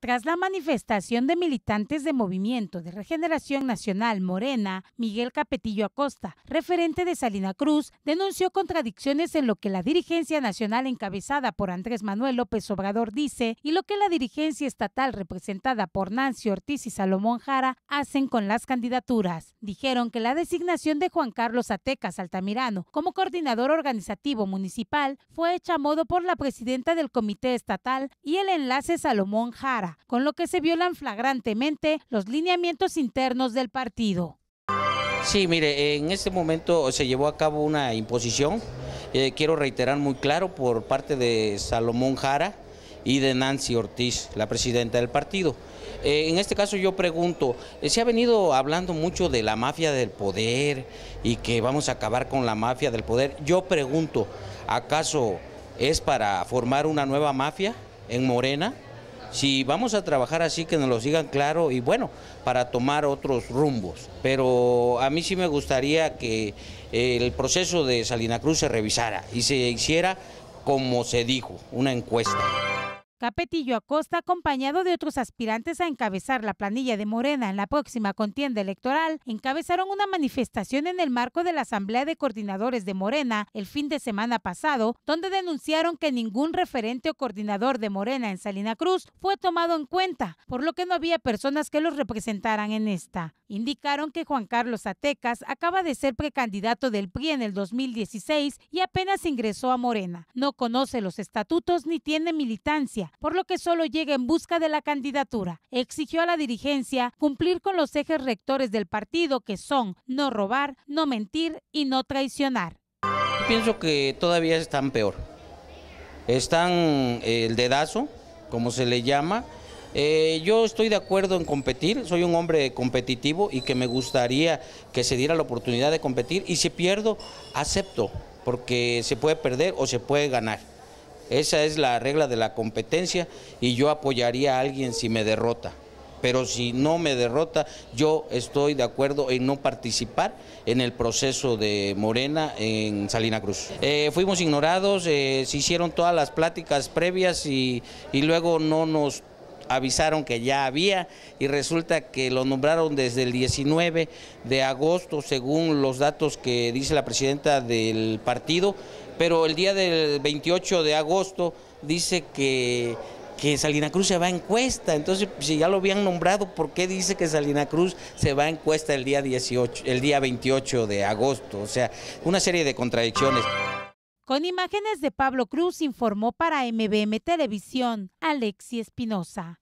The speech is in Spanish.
Tras la manifestación de militantes de Movimiento de Regeneración Nacional Morena, Miguel Capetillo Acosta, referente de Salina Cruz, denunció contradicciones en lo que la dirigencia nacional encabezada por Andrés Manuel López Obrador dice y lo que la dirigencia estatal representada por Nancy Ortiz y Salomón Jara hacen con las candidaturas. Dijeron que la designación de Juan Carlos Atecas Altamirano como coordinador organizativo municipal fue hecha a modo por la presidenta del Comité Estatal y el enlace Salomón Jara con lo que se violan flagrantemente los lineamientos internos del partido. Sí, mire, en este momento se llevó a cabo una imposición, eh, quiero reiterar muy claro, por parte de Salomón Jara y de Nancy Ortiz, la presidenta del partido. Eh, en este caso yo pregunto, eh, se ha venido hablando mucho de la mafia del poder y que vamos a acabar con la mafia del poder. Yo pregunto, ¿acaso es para formar una nueva mafia en Morena? Si vamos a trabajar así, que nos lo digan claro y bueno, para tomar otros rumbos. Pero a mí sí me gustaría que eh, el proceso de Salina Cruz se revisara y se hiciera como se dijo, una encuesta. Capetillo Acosta, acompañado de otros aspirantes a encabezar la planilla de Morena en la próxima contienda electoral, encabezaron una manifestación en el marco de la Asamblea de Coordinadores de Morena el fin de semana pasado, donde denunciaron que ningún referente o coordinador de Morena en Salina Cruz fue tomado en cuenta, por lo que no había personas que los representaran en esta. Indicaron que Juan Carlos Atecas acaba de ser precandidato del PRI en el 2016 y apenas ingresó a Morena. No conoce los estatutos ni tiene militancia por lo que solo llega en busca de la candidatura. Exigió a la dirigencia cumplir con los ejes rectores del partido, que son no robar, no mentir y no traicionar. Pienso que todavía están peor. Están eh, el dedazo, como se le llama. Eh, yo estoy de acuerdo en competir, soy un hombre competitivo y que me gustaría que se diera la oportunidad de competir y si pierdo, acepto, porque se puede perder o se puede ganar. Esa es la regla de la competencia y yo apoyaría a alguien si me derrota. Pero si no me derrota, yo estoy de acuerdo en no participar en el proceso de Morena en Salina Cruz. Eh, fuimos ignorados, eh, se hicieron todas las pláticas previas y luego no nos avisaron que ya había y resulta que lo nombraron desde el 19 de agosto, según los datos que dice la presidenta del partido, pero el día del 28 de agosto dice que Salina Cruz se va a encuesta. Entonces, si ya lo habían nombrado, ¿por qué dice que Salina Cruz se va a encuesta el día 18, el día 28 de agosto? O sea, una serie de contradicciones. Con imágenes de Pablo Cruz informó para MBM Televisión Alexi Espinosa.